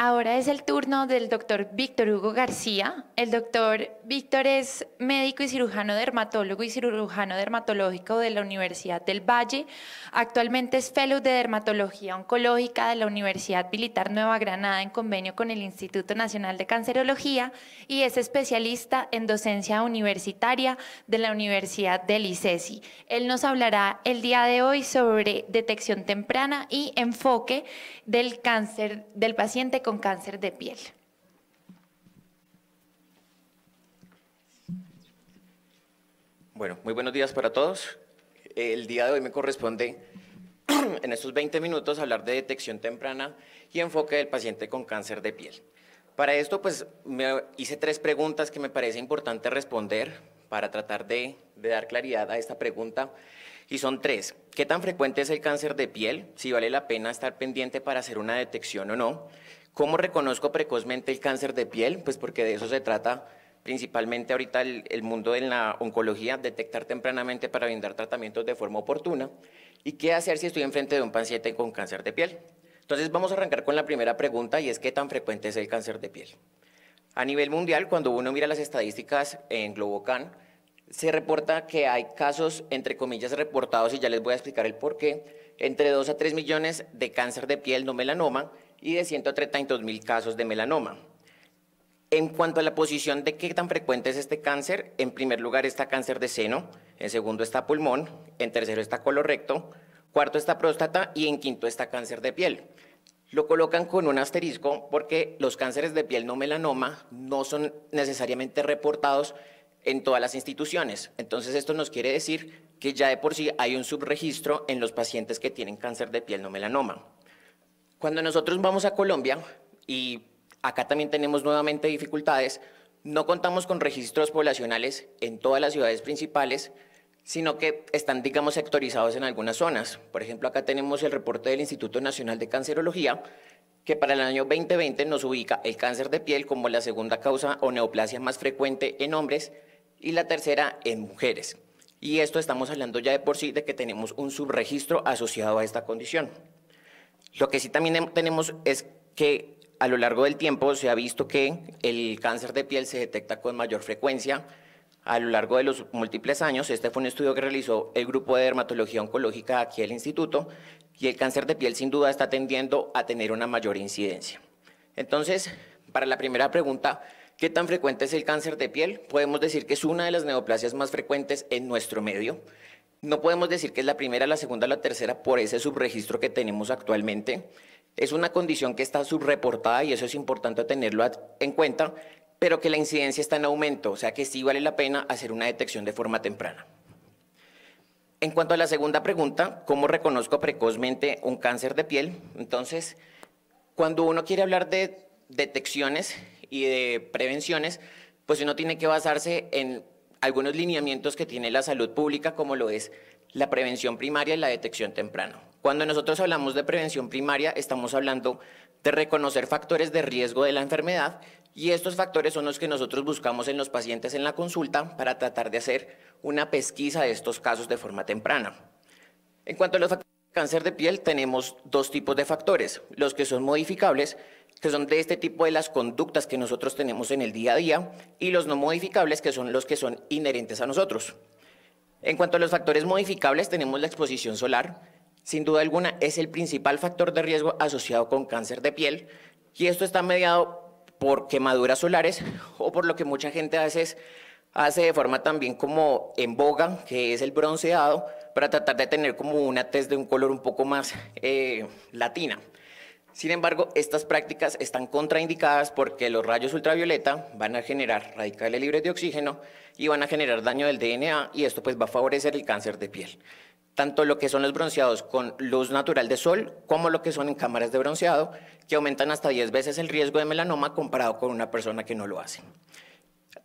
Ahora es el turno del doctor Víctor Hugo García. El doctor Víctor es médico y cirujano dermatólogo y cirujano dermatológico de la Universidad del Valle. Actualmente es fellow de dermatología oncológica de la Universidad Militar Nueva Granada en convenio con el Instituto Nacional de Cancerología y es especialista en docencia universitaria de la Universidad del ICESI. Él nos hablará el día de hoy sobre detección temprana y enfoque del cáncer del paciente con cáncer de piel. Bueno, muy buenos días para todos. El día de hoy me corresponde, en estos 20 minutos, hablar de detección temprana y enfoque del paciente con cáncer de piel. Para esto, pues, me hice tres preguntas que me parece importante responder para tratar de, dar claridad a esta pregunta. Y son tres. ¿Qué tan frecuente es el cáncer de piel? Si vale la pena estar pendiente para hacer una detección o no. ¿Cómo reconozco precozmente el cáncer de piel? Pues porque de eso se trata principalmente ahorita el, mundo de la oncología, detectar tempranamente para brindar tratamientos de forma oportuna. ¿Y qué hacer si estoy enfrente de un paciente con cáncer de piel? Entonces vamos a arrancar con la primera pregunta y es qué tan frecuente es el cáncer de piel. A nivel mundial, cuando uno mira las estadísticas en Globocan, se reporta que hay casos, entre comillas, reportados, y ya les voy a explicar el por qué, entre 2 a 3 millones de cáncer de piel no melanoma y de 132 mil casos de melanoma. En cuanto a la posición de qué tan frecuente es este cáncer, en primer lugar está cáncer de seno, en segundo está pulmón, en tercero está colorecto, cuarto está próstata y en quinto está cáncer de piel. Lo colocan con un asterisco porque los cánceres de piel no melanoma no son necesariamente reportados en todas las instituciones. Entonces esto nos quiere decir que ya de por sí hay un subregistro en los pacientes que tienen cáncer de piel no melanoma. Cuando nosotros vamos a Colombia, y acá también tenemos nuevamente dificultades, no contamos con registros poblacionales en todas las ciudades principales, sino que están, digamos, sectorizados en algunas zonas. Por ejemplo, acá tenemos el reporte del Instituto Nacional de Cancerología, que para el año 2020 nos ubica el cáncer de piel como la segunda causa o neoplasia más frecuente en hombres y la tercera en mujeres. Y esto estamos hablando ya de por sí de que tenemos un subregistro asociado a esta condición. Lo que sí también tenemos es que a lo largo del tiempo se ha visto que el cáncer de piel se detecta con mayor frecuencia. A lo largo de los múltiples años, este fue un estudio que realizó el grupo de dermatología oncológica aquí del instituto y el cáncer de piel sin duda está tendiendo a tener una mayor incidencia. Entonces, para la primera pregunta, ¿qué tan frecuente es el cáncer de piel? Podemos decir que es una de las neoplasias más frecuentes en nuestro medio. No podemos decir que es la primera, la segunda, la tercera por ese subregistro que tenemos actualmente. Es una condición que está subreportada y eso es importante tenerlo en cuenta, pero que la incidencia está en aumento, o sea que sí vale la pena hacer una detección de forma temprana. En cuanto a la segunda pregunta, ¿cómo reconozco precozmente un cáncer de piel? Entonces, cuando uno quiere hablar de detecciones y de prevenciones, pues uno tiene que basarse en algunos lineamientos que tiene la salud pública, como lo es la prevención primaria y la detección temprana. Cuando nosotros hablamos de prevención primaria, estamos hablando de reconocer factores de riesgo de la enfermedad y estos factores son los que nosotros buscamos en los pacientes en la consulta para tratar de hacer una pesquisa de estos casos de forma temprana. En cuanto a los factores de cáncer de piel, tenemos dos tipos de factores, los que son modificables que son de este tipo de las conductas que nosotros tenemos en el día a día, y los no modificables, que son los que son inherentes a nosotros. En cuanto a los factores modificables, tenemos la exposición solar. Sin duda alguna, es el principal factor de riesgo asociado con cáncer de piel, y esto está mediado por quemaduras solares o por lo que mucha gente a veces hace de forma también como en boga, que es el bronceado, para tratar de tener como una tez de un color un poco más eh, latina. Sin embargo, estas prácticas están contraindicadas porque los rayos ultravioleta van a generar radicales libres de oxígeno y van a generar daño del DNA y esto pues va a favorecer el cáncer de piel. Tanto lo que son los bronceados con luz natural de sol como lo que son en cámaras de bronceado que aumentan hasta 10 veces el riesgo de melanoma comparado con una persona que no lo hace.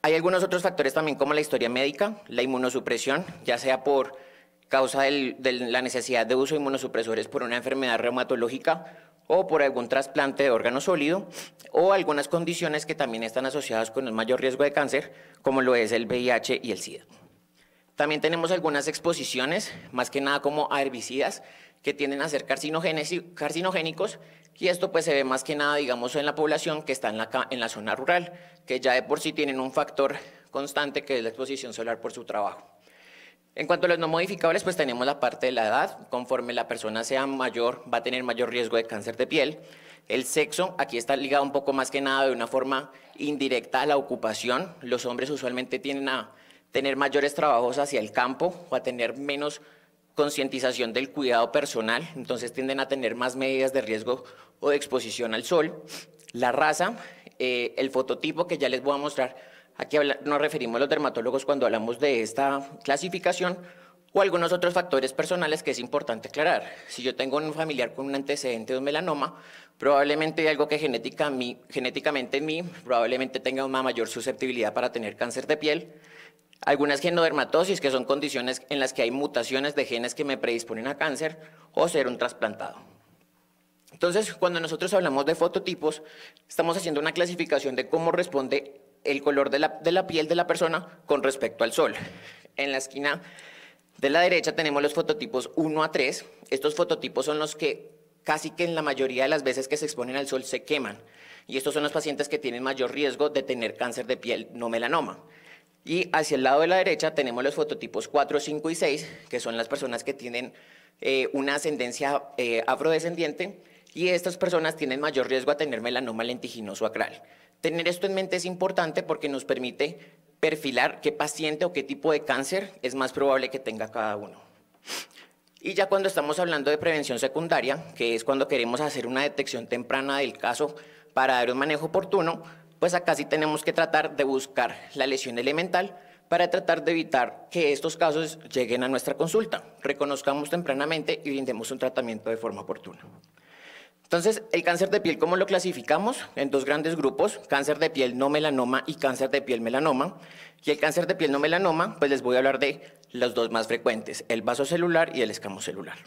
Hay algunos otros factores también como la historia médica, la inmunosupresión, ya sea por causa de la necesidad de uso de inmunosupresores por una enfermedad reumatológica o por algún trasplante de órgano sólido o algunas condiciones que también están asociadas con el mayor riesgo de cáncer, como lo es el VIH y el SIDA. También tenemos algunas exposiciones, más que nada como a herbicidas, que tienden a ser carcinogénicos, y esto pues se ve más que nada, digamos, en la población que está en la zona rural, que ya de por sí tienen un factor constante que es la exposición solar por su trabajo. En cuanto a los no modificables, pues tenemos la parte de la edad. Conforme la persona sea mayor, va a tener mayor riesgo de cáncer de piel. El sexo, aquí está ligado un poco más que nada de una forma indirecta a la ocupación. Los hombres usualmente tienden a tener mayores trabajos hacia el campo o a tener menos concientización del cuidado personal, entonces tienden a tener más medidas de riesgo o de exposición al sol. La raza, eh, el fototipo que ya les voy a mostrar Aquí nos referimos a los dermatólogos cuando hablamos de esta clasificación o algunos otros factores personales que es importante aclarar. Si yo tengo un familiar con un antecedente de un melanoma, probablemente algo que genética, mí, genéticamente en mí, probablemente tenga una mayor susceptibilidad para tener cáncer de piel. Algunas genodermatosis, que son condiciones en las que hay mutaciones de genes que me predisponen a cáncer o ser un trasplantado. Entonces, cuando nosotros hablamos de fototipos, estamos haciendo una clasificación de cómo responde el color de la, piel de la persona con respecto al sol. En la esquina de la derecha tenemos los fototipos 1 a 3. Estos fototipos son los que casi que en la mayoría de las veces que se exponen al sol se queman. Y estos son los pacientes que tienen mayor riesgo de tener cáncer de piel no melanoma. Y hacia el lado de la derecha tenemos los fototipos 4, 5 y 6, que son las personas que tienen eh, una ascendencia eh, afrodescendiente y estas personas tienen mayor riesgo a tener melanoma lentiginoso acral. Tener esto en mente es importante porque nos permite perfilar qué paciente o qué tipo de cáncer es más probable que tenga cada uno. Y ya cuando estamos hablando de prevención secundaria, que es cuando queremos hacer una detección temprana del caso para dar un manejo oportuno, pues acá sí tenemos que tratar de buscar la lesión elemental para tratar de evitar que estos casos lleguen a nuestra consulta. Reconozcamos tempranamente y brindemos un tratamiento de forma oportuna. Entonces, el cáncer de piel, ¿cómo lo clasificamos? En dos grandes grupos, cáncer de piel no melanoma y cáncer de piel melanoma. Y el cáncer de piel no melanoma, pues les voy a hablar de los dos más frecuentes, el vasocelular y el escamocelular.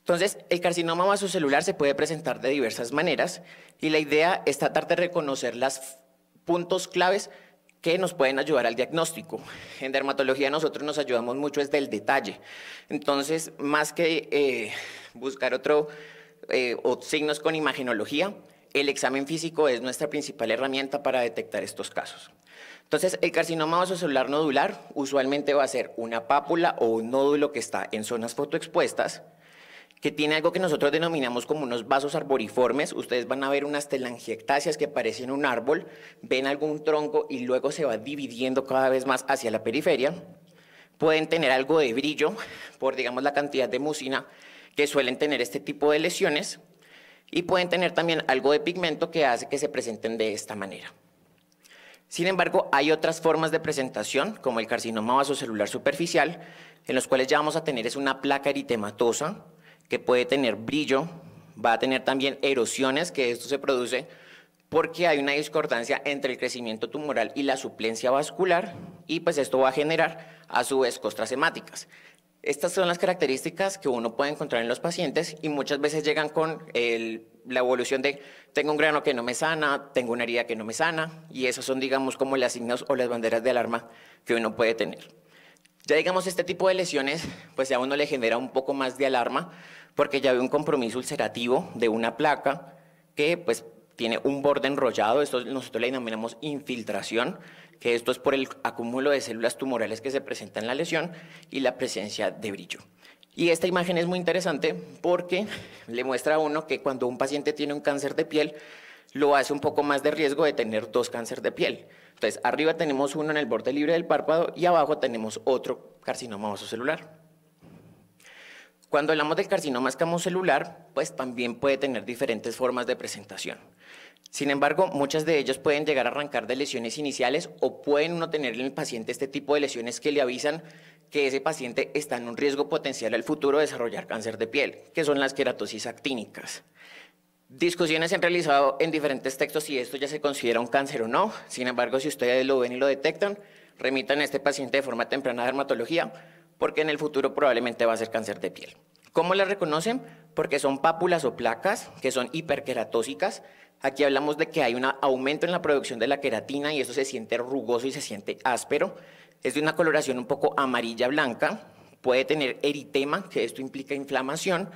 Entonces, el carcinoma vasocelular se puede presentar de diversas maneras y la idea es tratar de reconocer los puntos claves que nos pueden ayudar al diagnóstico. En dermatología nosotros nos ayudamos mucho desde el detalle. Entonces, más que eh, buscar otro eh, o signos con imagenología, el examen físico es nuestra principal herramienta para detectar estos casos. Entonces, el carcinoma vasocelular nodular usualmente va a ser una pápula o un nódulo que está en zonas fotoexpuestas, que tiene algo que nosotros denominamos como unos vasos arboriformes. Ustedes van a ver unas telangiectasias que parecen un árbol, ven algún tronco y luego se va dividiendo cada vez más hacia la periferia. Pueden tener algo de brillo por, digamos, la cantidad de mucina que suelen tener este tipo de lesiones y pueden tener también algo de pigmento que hace que se presenten de esta manera. Sin embargo, hay otras formas de presentación, como el carcinoma vasocelular superficial, en los cuales ya vamos a tener es una placa eritematosa que puede tener brillo, va a tener también erosiones, que esto se produce porque hay una discordancia entre el crecimiento tumoral y la suplencia vascular, y pues esto va a generar a su vez costras hemáticas. Estas son las características que uno puede encontrar en los pacientes y muchas veces llegan con la evolución de tengo un grano que no me sana, tengo una herida que no me sana y esos son digamos como las signos o las banderas de alarma que uno puede tener. Ya digamos este tipo de lesiones pues ya uno le genera un poco más de alarma porque ya ve un compromiso ulcerativo de una placa que pues tiene un borde enrollado, esto nosotros le denominamos infiltración, que esto es por el acúmulo de células tumorales que se presentan en la lesión y la presencia de brillo. Y esta imagen es muy interesante porque le muestra a uno que cuando un paciente tiene un cáncer de piel, lo hace un poco más de riesgo de tener dos cánceres de piel. Entonces, arriba tenemos uno en el borde libre del párpado y abajo tenemos otro carcinoma vasocelular. Cuando hablamos del carcinoma escamocelular, pues también puede tener diferentes formas de presentación. Sin embargo, muchas de ellas pueden llegar a arrancar de lesiones iniciales o pueden no tener en el paciente este tipo de lesiones que le avisan que ese paciente está en un riesgo potencial al futuro de desarrollar cáncer de piel, que son las queratosis actínicas. Discusiones se han realizado en diferentes textos si esto ya se considera un cáncer o no. Sin embargo, si ustedes lo ven y lo detectan, remitan a este paciente de forma temprana a dermatología, porque en el futuro probablemente va a ser cáncer de piel. ¿Cómo la reconocen? Porque son pápulas o placas que son hiperqueratósicas, Aquí hablamos de que hay un aumento en la producción de la queratina y eso se siente rugoso y se siente áspero. Es de una coloración un poco amarilla-blanca. Puede tener eritema, que esto implica inflamación,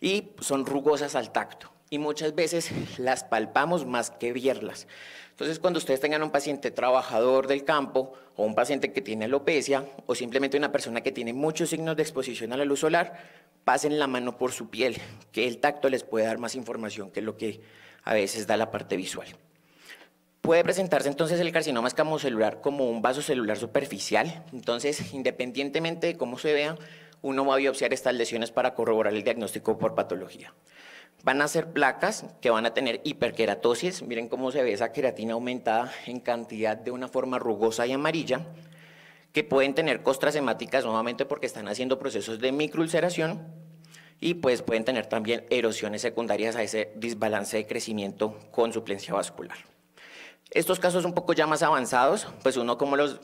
y son rugosas al tacto. Y muchas veces las palpamos más que verlas. Entonces, cuando ustedes tengan un paciente trabajador del campo o un paciente que tiene alopecia o simplemente una persona que tiene muchos signos de exposición a la luz solar, pasen la mano por su piel, que el tacto les puede dar más información que lo que a veces da la parte visual. Puede presentarse entonces el carcinoma escamocelular como un vaso celular superficial. Entonces, independientemente de cómo se vea, uno va a biopsiar estas lesiones para corroborar el diagnóstico por patología. Van a ser placas que van a tener hiperkeratosis. Miren cómo se ve esa queratina aumentada en cantidad de una forma rugosa y amarilla, que pueden tener costras hemáticas nuevamente porque están haciendo procesos de microulceración y pues pueden tener también erosiones secundarias a ese desbalance de crecimiento con suplencia vascular. Estos casos un poco ya más avanzados, pues uno como los,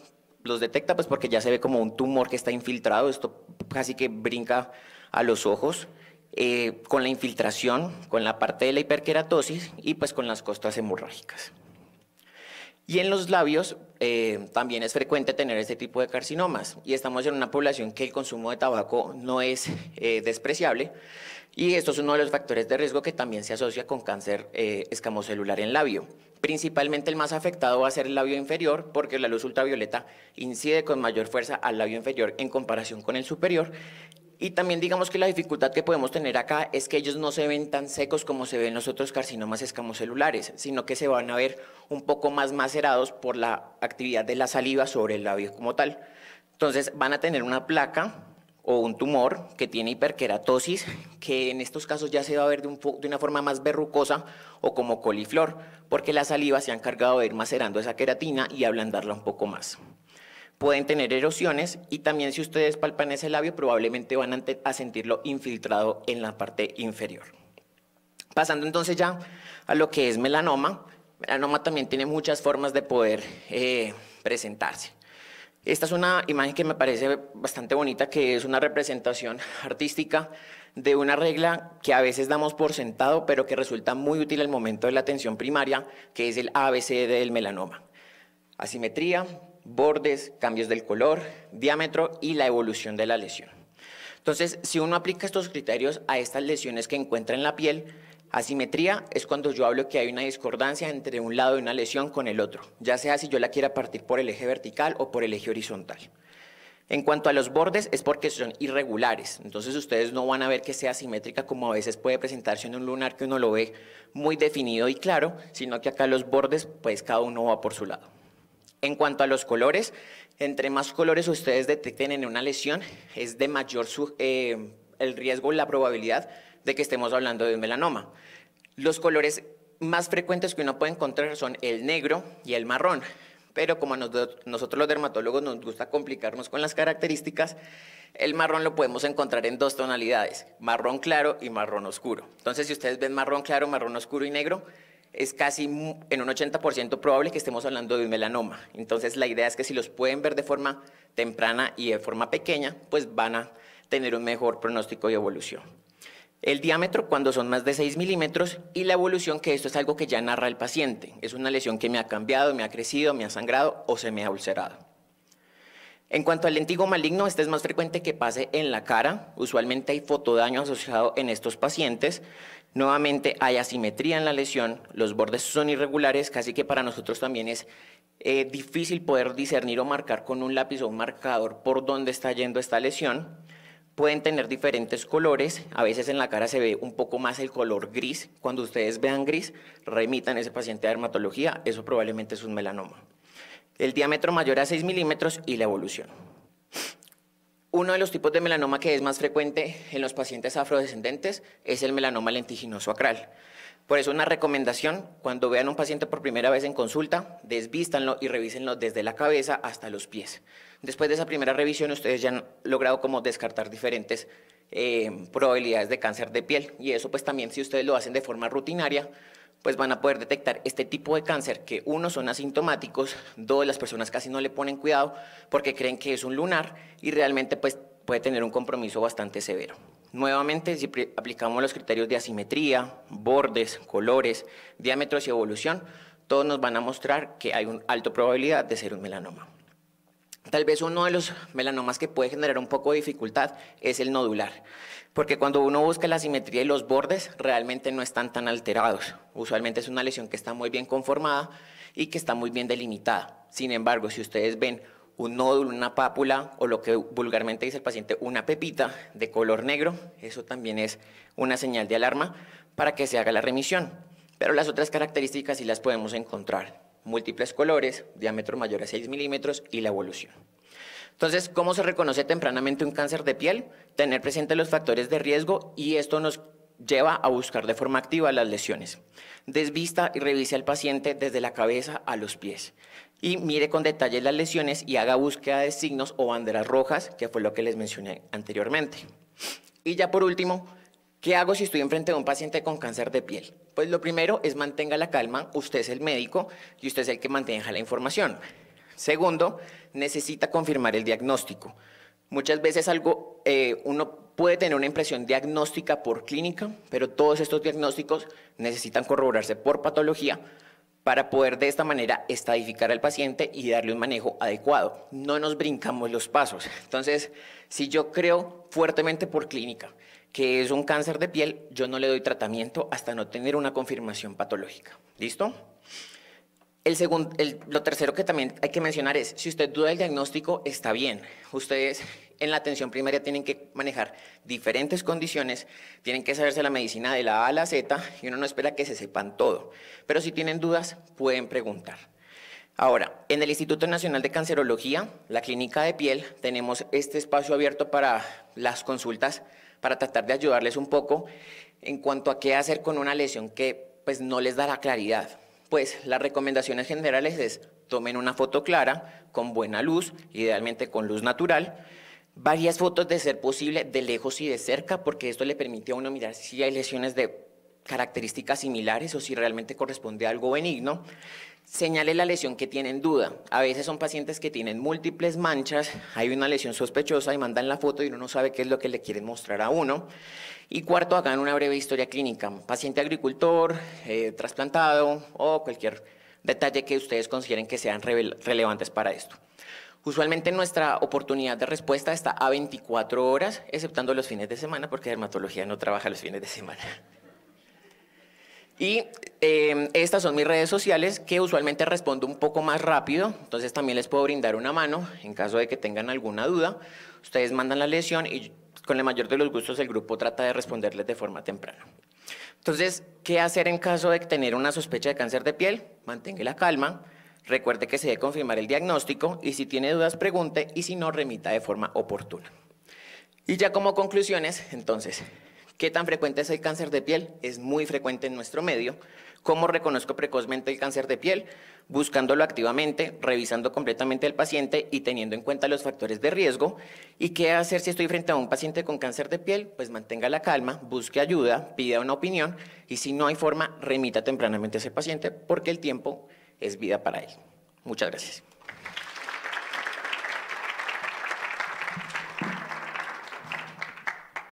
detecta, pues porque ya se ve como un tumor que está infiltrado, esto casi que brinca a los ojos, eh, con la infiltración, con la parte de la hiperqueratosis y pues con las costas hemorrágicas. Y en los labios eh, también es frecuente tener este tipo de carcinomas. Y estamos en una población que el consumo de tabaco no es eh, despreciable. Y esto es uno de los factores de riesgo que también se asocia con cáncer eh, escamocelular en labio. Principalmente el más afectado va a ser el labio inferior porque la luz ultravioleta incide con mayor fuerza al labio inferior en comparación con el superior y también digamos que la dificultad que podemos tener acá es que ellos no se ven tan secos como se ven los otros carcinomas escamocelulares, sino que se van a ver un poco más macerados por la actividad de la saliva sobre el labio como tal. Entonces van a tener una placa o un tumor que tiene hiperqueratosis, que en estos casos ya se va a ver de, una forma más verrucosa o como coliflor, porque la saliva se ha encargado de ir macerando esa queratina y ablandarla un poco más pueden tener erosiones y también si ustedes palpan ese labio probablemente van a sentirlo infiltrado en la parte inferior. Pasando entonces ya a lo que es melanoma, melanoma también tiene muchas formas de poder eh, presentarse. Esta es una imagen que me parece bastante bonita, que es una representación artística de una regla que a veces damos por sentado, pero que resulta muy útil al momento de la atención primaria, que es el ABC del melanoma. Asimetría, bordes, cambios del color, diámetro y la evolución de la lesión. Entonces, si uno aplica estos criterios a estas lesiones que encuentra en la piel, asimetría es cuando yo hablo que hay una discordancia entre un lado de una lesión con el otro, ya sea si yo la quiera partir por el eje vertical o por el eje horizontal. En cuanto a los bordes, es porque son irregulares. Entonces, ustedes no van a ver que sea simétrica como a veces puede presentarse en un lunar que uno lo ve muy definido y claro, sino que acá los bordes, pues cada uno va por su lado. En cuanto a los colores, entre más colores ustedes detecten en una lesión, es de mayor eh, el riesgo, la probabilidad de que estemos hablando de un melanoma. Los colores más frecuentes que uno puede encontrar son el negro y el marrón, pero como nosotros los dermatólogos nos gusta complicarnos con las características, el marrón lo podemos encontrar en dos tonalidades, marrón claro y marrón oscuro. Entonces, si ustedes ven marrón claro, marrón oscuro y negro, es casi en un 80% probable que estemos hablando de un melanoma. Entonces, la idea es que si los pueden ver de forma temprana y de forma pequeña, pues van a tener un mejor pronóstico de evolución. El diámetro cuando son más de 6 milímetros y la evolución, que esto es algo que ya narra el paciente. Es una lesión que me ha cambiado, me ha crecido, me ha sangrado o se me ha ulcerado. En cuanto al lentigo maligno, este es más frecuente que pase en la cara. Usualmente hay fotodaño asociado en estos pacientes Nuevamente hay asimetría en la lesión, los bordes son irregulares, casi que para nosotros también es eh, difícil poder discernir o marcar con un lápiz o un marcador por dónde está yendo esta lesión. Pueden tener diferentes colores, a veces en la cara se ve un poco más el color gris. Cuando ustedes vean gris, remitan ese paciente a dermatología, eso probablemente es un melanoma. El diámetro mayor a 6 milímetros y la evolución. Uno de los tipos de melanoma que es más frecuente en los pacientes afrodescendentes es el melanoma lentiginoso acral. Por eso una recomendación, cuando vean un paciente por primera vez en consulta, desvístanlo y revísenlo desde la cabeza hasta los pies. Después de esa primera revisión, ustedes ya han logrado como descartar diferentes eh, probabilidades de cáncer de piel. Y eso pues también si ustedes lo hacen de forma rutinaria, pues van a poder detectar este tipo de cáncer que uno son asintomáticos, dos las personas casi no le ponen cuidado porque creen que es un lunar y realmente pues puede tener un compromiso bastante severo. Nuevamente, si aplicamos los criterios de asimetría, bordes, colores, diámetros y evolución, todos nos van a mostrar que hay una alta probabilidad de ser un melanoma. Tal vez uno de los melanomas que puede generar un poco de dificultad es el nodular, porque cuando uno busca la simetría y los bordes realmente no están tan alterados. Usualmente es una lesión que está muy bien conformada y que está muy bien delimitada. Sin embargo, si ustedes ven un nódulo, una pápula o lo que vulgarmente dice el paciente, una pepita de color negro, eso también es una señal de alarma para que se haga la remisión. Pero las otras características sí las podemos encontrar múltiples colores, diámetro mayor a 6 milímetros y la evolución. Entonces, ¿cómo se reconoce tempranamente un cáncer de piel? Tener presente los factores de riesgo y esto nos lleva a buscar de forma activa las lesiones. Desvista y revise al paciente desde la cabeza a los pies y mire con detalle las lesiones y haga búsqueda de signos o banderas rojas, que fue lo que les mencioné anteriormente. Y ya por último, ¿Qué hago si estoy enfrente de un paciente con cáncer de piel? Pues lo primero es mantenga la calma, usted es el médico y usted es el que mantenga la información. Segundo, necesita confirmar el diagnóstico. Muchas veces algo, eh, uno puede tener una impresión diagnóstica por clínica, pero todos estos diagnósticos necesitan corroborarse por patología para poder de esta manera estadificar al paciente y darle un manejo adecuado. No nos brincamos los pasos. Entonces, si yo creo fuertemente por clínica, que es un cáncer de piel, yo no le doy tratamiento hasta no tener una confirmación patológica. ¿Listo? El segundo, lo tercero que también hay que mencionar es, si usted duda del diagnóstico, está bien. Ustedes en la atención primaria tienen que manejar diferentes condiciones, tienen que saberse la medicina de la A a la Z y uno no espera que se sepan todo. Pero si tienen dudas, pueden preguntar. Ahora, en el Instituto Nacional de Cancerología, la clínica de piel, tenemos este espacio abierto para las consultas para tratar de ayudarles un poco en cuanto a qué hacer con una lesión que pues no les da claridad. Pues las recomendaciones generales es tomen una foto clara, con buena luz, idealmente con luz natural, varias fotos de ser posible de lejos y de cerca, porque esto le permite a uno mirar si hay lesiones de características similares o si realmente corresponde a algo benigno. Señale la lesión que tienen duda. A veces son pacientes que tienen múltiples manchas, hay una lesión sospechosa y mandan la foto y uno no sabe qué es lo que le quieren mostrar a uno. Y cuarto, hagan una breve historia clínica. Paciente agricultor, eh, trasplantado o cualquier detalle que ustedes consideren que sean relevantes para esto. Usualmente nuestra oportunidad de respuesta está a 24 horas, exceptando los fines de semana, porque dermatología no trabaja los fines de semana. Y em, estas son mis redes sociales que usualmente respondo un poco más rápido, entonces también les puedo brindar una mano en caso de que tengan alguna duda. Ustedes mandan la lesión y con el mayor de los gustos el grupo trata de responderles de forma temprana. Entonces, ¿qué hacer en caso de tener una sospecha de cáncer de piel? Mantenga la calma, recuerde que se debe confirmar el diagnóstico y si tiene dudas pregunte y si no remita de forma oportuna. Y ya como conclusiones, entonces, ¿Qué tan frecuente es el cáncer de piel? Es muy frecuente en nuestro medio. ¿Cómo reconozco precozmente el cáncer de piel? Buscándolo activamente, revisando completamente al paciente y teniendo en cuenta los factores de riesgo. ¿Y qué hacer si estoy frente a un paciente con cáncer de piel? Pues mantenga la calma, busque ayuda, pida una opinión y si no hay forma, remita tempranamente a ese paciente porque el tiempo es vida para él. Muchas gracias.